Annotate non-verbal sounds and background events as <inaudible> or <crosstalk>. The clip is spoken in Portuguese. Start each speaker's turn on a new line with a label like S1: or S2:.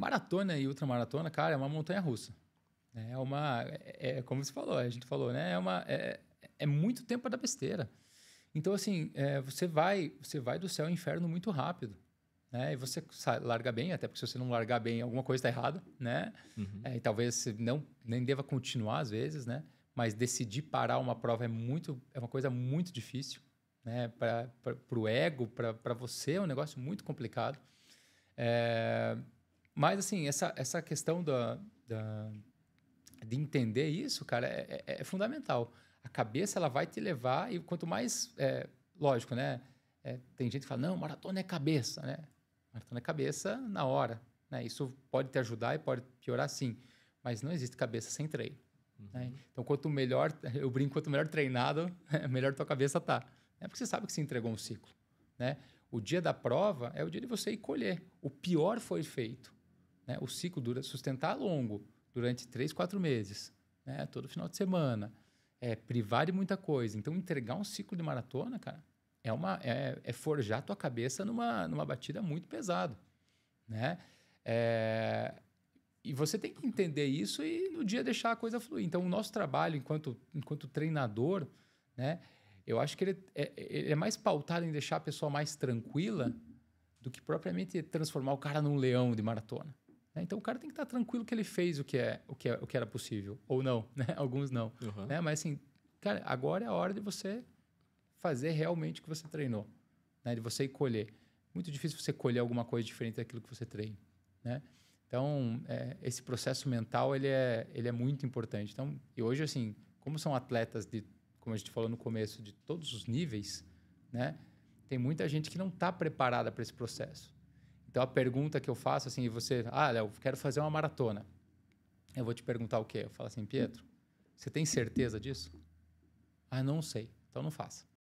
S1: maratona e ultramaratona, cara, é uma montanha russa. É uma. É, é, como você falou, a gente falou, né? É, uma, é, é muito tempo da besteira. Então, assim, é, você, vai, você vai do céu ao inferno muito rápido. Né? E você larga bem, até porque se você não largar bem, alguma coisa está errada, né? Uhum. É, e talvez você não, nem deva continuar às vezes, né? Mas decidir parar uma prova é muito, é uma coisa muito difícil, né? Para o ego, para você é um negócio muito complicado. É, mas, assim, essa, essa questão da, da de entender isso, cara, é, é, é, fundamental. A cabeça, ela vai te levar, e quanto mais. É, lógico, né? É, tem gente que fala, não, maratona é cabeça, né? Maratona é cabeça na hora. Né? Isso pode te ajudar e pode piorar, sim. Mas não existe cabeça sem treino. Né? Uhum. Né? Então, quanto melhor, <laughs> eu brinco, quanto melhor treinado, <laughs> melhor tua cabeça tá. É porque você sabe que se entregou um ciclo. Né? O dia da prova é o dia de você ir colher. O pior foi feito. Né? O ciclo dura sustentar longo, durante três, quatro meses, né? todo final de semana. É, privar de muita coisa. Então, entregar um ciclo de maratona, cara, é, uma, é, é forjar tua cabeça numa, numa batida muito pesada. Né? É, e você tem que entender isso e no dia deixar a coisa fluir. Então, o nosso trabalho enquanto, enquanto treinador, né, eu acho que ele é, é ele é mais pautado em deixar a pessoa mais tranquila do que propriamente transformar o cara num leão de maratona. Né? Então o cara tem que estar tranquilo que ele fez o que, é, o que, é, o que era possível. Ou não, <laughs> né? Alguns não. Uhum. Né? Mas assim, cara, agora é a hora de você fazer realmente o que você treinou. Né? De você colher. Muito difícil você colher alguma coisa diferente daquilo que você treina. Né? Então, é, esse processo mental, ele é, ele é muito importante. Então, e hoje, assim, como são atletas de, como a gente falou no começo, de todos os níveis, né? Tem muita gente que não está preparada para esse processo. Então a pergunta que eu faço assim, e você, ah, Léo, quero fazer uma maratona. Eu vou te perguntar o quê? Eu falo assim, Pietro, você tem certeza disso? Ah, não sei. Então não faça.